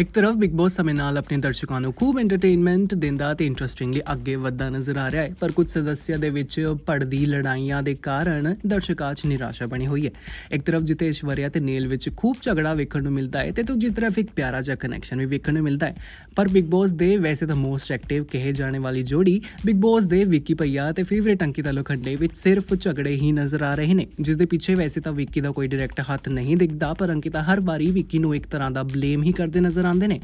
ਇੱਕ ਤਰਫ big boss ਸਮੇਂ ਨਾਲ ਆਪਣੇ ਦਰਸ਼ਕਾਂ ਨੂੰ ਖੂਬ ਐਂਟਰਟੇਨਮੈਂਟ ਦਿੰਦਾ ਤੇ ਇੰਟਰਸਟਿੰਗਲੀ ਅੱਗੇ ਵੱਧਦਾ ਨਜ਼ਰ ਆ ਰਿਹਾ ਹੈ ਪਰ ਕੁਝ ਸਦੱਸਿਆ ਦੇ ਵਿੱਚ ਪੜਦੀ ਲੜਾਈਆਂ ਦੇ ਕਾਰਨ ਦਰਸ਼ਕਾਂ 'ਚ ਨਿਰਾਸ਼ਾ ਬਣੀ ਹੋਈ ਹੈ ਇੱਕ ਤਰਫ ਜਿੱਥੇ ਈਸ਼ਵਰਿਆ ਤੇ ਨੇਲ ਵਿੱਚ ਖੂਬ ਝਗੜਾ ਵੇਖਣ ਨੂੰ ਮਿਲਦਾ ਹੈ ਤੇ ਦੂਜੀ ਤਰਫ ਇੱਕ ਪਿਆਰਾ ਜਿਹਾ ਕਨੈਕਸ਼ਨ ਵੀ ਵੇਖਣ ਨੂੰ ਮਿਲਦਾ ਹੈ ਪਰ ਬਿਗ ਬੌਸ ਦੇ ਵੈਸੇ ਤਾਂ ਮੋਸਟ ਐਕਟਿਵ ਕਹੇ ਜਾਣੇ ਵਾਲੀ ਜੋੜੀ ਬਿਗ ਬੌਸ ਦੇ ਵਿੱਕੀ ਭਈਆ ਤੇ ਫੇਵਰੇਟ ਅੰਕਿਤਾ ਲੋਖੰਡੇ ਵਿੱਚ ਸਿਰਫ ਝਗੜੇ ਹੀ ਨਜ਼ਰ ਆ ਰਹੇ ਨੇ ਜਿਸ ਦੇ ਪਿੱਛੇ ਵੈਸੇ ਤਾਂ ਵਿੱਕੀ ਦਾ ਕੋਈ ਡਾਇਰੈਕਟ ਹੱਥ ਨਹੀਂ ਦਿਖਦਾ ਪਰ ਅੰਕਿਤਾ ਹਰ ਵਾਰੀ ਵਿੱਕੀ ਨੂੰ ਇੱਕ ਤਰ੍ਹਾਂ ਦਾ ਬਲੇਮ ਹੀ ਕਰਦੇ ਨਜ਼ਰ ਆਉਂਦੇ ਨੇ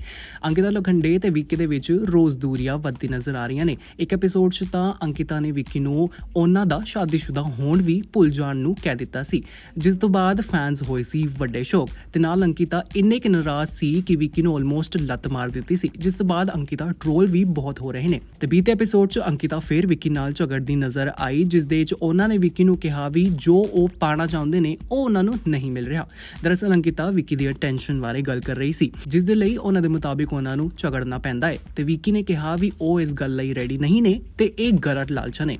ਅੰਕਿਤਾ ਲਖੰਡੇ ਤੇ ਵਿੱਕੀ ਦੇ ਵਿੱਚ ਰੋਜ਼ ਦੂਰੀਆਂ ਵੱਧਦੀ ਨਜ਼ਰ ਆ ਰਹੀਆਂ ਨੇ ਇੱਕ ਐਪੀਸੋਡ 'ਚ ਤਾਂ ਅੰਕਿਤਾ ਨੇ ਵਿੱਕੀ ਨੂੰ ਉਹਨਾਂ ਦਾ ਸ਼ਾਦੀशुदा ਹੋਣ ਵੀ ਭੁੱਲ ਜਾਣ ਨੂੰ ਕਹਿ ਦਿੱਤਾ ਸੀ ਜਿਸ ਤੋਂ ਬਾਅਦ ਫੈਨਸ ਹੋਏ ਸੀ ਵੱਡੇ ਸ਼ੋਕ ਤੇ ਨਾਲ ਅੰਕਿਤਾ ਇੰਨੇ ਕਿ ਨਾਰਾਜ਼ ਸੀ ਕਿ ਵਿੱਕੀ ਨੂੰ ਆਲਮੋਸਟ ਲੱਤ ਮਾਰ ਦਿੱਤੀ ਸੀ ਜਿਸ ਤੋਂ ਬਾਅਦ ਅੰਕਿਤਾ ਟ੍ਰੋਲ ਵੀ ਬਹੁਤ ਹੋ ਰਹੇ ਨੇ ਤੇ ਬੀਤੇ ਐਪੀਸੋਡ 'ਚ ਅੰਕਿਤਾ ਫੇਰ ਵਿੱਕੀ ਨਾਲ ਝਗੜਦੀ ਨਜ਼ਰ ਆਈ ਜਿਸ ਦੇ 'ਚ ਉਹਨਾਂ ਨੇ ਵਿੱਕੀ ਨੂੰ ਕਿਹਾ ਵੀ ਜੋ ਉਹ ਪਾਣਾ ਚਾਹੁੰਦੇ ਨੇ ਉਹ ਉਹਨਾਂ ਨੂੰ ਨਹੀਂ ਮਿਲ ਰਿਹਾ ਦਰਅਸਲ ਅੰਕਿਤਾ ਵਿੱਕੀ ਦੀ ਟੈਨਸ਼ਨ ਬਾਰੇ ਗੱਲ ਕਰ ਰਹੀ ਸੀ ਜਿਸ ਦੇ ਲਈ ਲਈ ਉਹਨਾਂ ਦੇ ਮੁਤਾਬਿਕ ਉਹਨਾਂ ਨੂੰ ਝਗੜਨਾ ਪੈਂਦਾ ਹੈ ਤੇ ਵਿੱਕੀ ਨੇ ਕਿਹਾ ਵੀ ਉਹ ਇਸ ਗੱਲ ਲਈ ਰੈਡੀ ਨਹੀਂ ਨੇ ਤੇ ਇਹ ਗਲਤ ਲਾਲਚਾ ਨੇ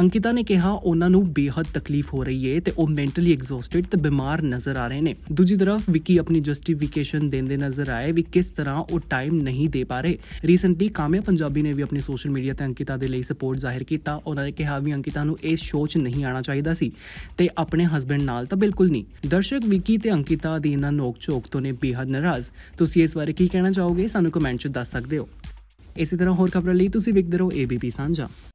ਅੰਕਿਤਾ ਨੇ ਕਿਹਾ ਉਹਨਾਂ ਨੂੰ ਬੇਹੱਦ ਤਕਲੀਫ ਹੋ ਰਹੀ ਹੈ ਤੇ ਉਹ ਮੈਂਟਲੀ ਐਗਜ਼ੌਸਟਿਡ ਤੇ ਬਿਮਾਰ ਨਜ਼ਰ ਆ ਰਹੇ ਨੇ ਦੂਜੀ ਤਰਫ ਵਿੱਕੀ ਆਪਣੀ ਜਸਟੀਫਿਕੇਸ਼ਨ ਦਿੰਦੇ ਨਜ਼ਰ ਆਏ ਵੀ ਕਿਸ ਤਰ੍ਹਾਂ ਉਹ ਟਾਈਮ ਨਹੀਂ ਦੇ ਪਾ ਰਹੇ ਰੀਸੈਂਟਲੀ ਕਾਮਿਆ ਪੰਜਾਬੀ ਨੇ ਵੀ ਆਪਣੇ ਸੋਸ਼ਲ ਮੀਡੀਆ ਤੇ ਅੰਕਿਤਾ ਦੇ ਲਈ ਸਪੋਰਟ ਜ਼ਾਹਿਰ ਕੀਤਾ ਉਹਨਾਂ ਨੇ ਕਿਹਾ ਵੀ ਅੰਕਿਤਾ ਨੂੰ ਇਸ ਸ਼ੋਅ 'ਚ ਨਹੀਂ ਆਉਣਾ ਚਾਹੀਦਾ ਸੀ ਤੇ ਆਪਣੇ ਹਸਬੰਡ ਨਾਲ ਤਾਂ ਬਿਲਕੁਲ ਨਹੀਂ ਦਰਸ਼ਕ ਵਿੱਕੀ ਤੇ ਅੰਕਿਤਾ ਦੀ ਇਹਨਾਂ ਨੋਕ-ਝੋਕ ਤੋਂ ਨੇ ਬੇਹੱਦ ਨਾਰਾਜ਼ ਤੁਸੀਂ ਇਸ ਵਾਰ ਬਾਰੇ ਕੀ ਕਹਿਣਾ ਚਾਹੋਗੇ ਸਾਨੂੰ ਕਮੈਂਟ 'ਚ ਦੱਸ ਸਕਦੇ ਹੋ ਇਸੇ ਤਰ੍ਹਾਂ ਹੋਰ ਖਬਰਾਂ ਲਈ ਤੁਸੀਂ ਵਿਖਦੇ ਰਹੋ ABP ਸਾਂਝਾ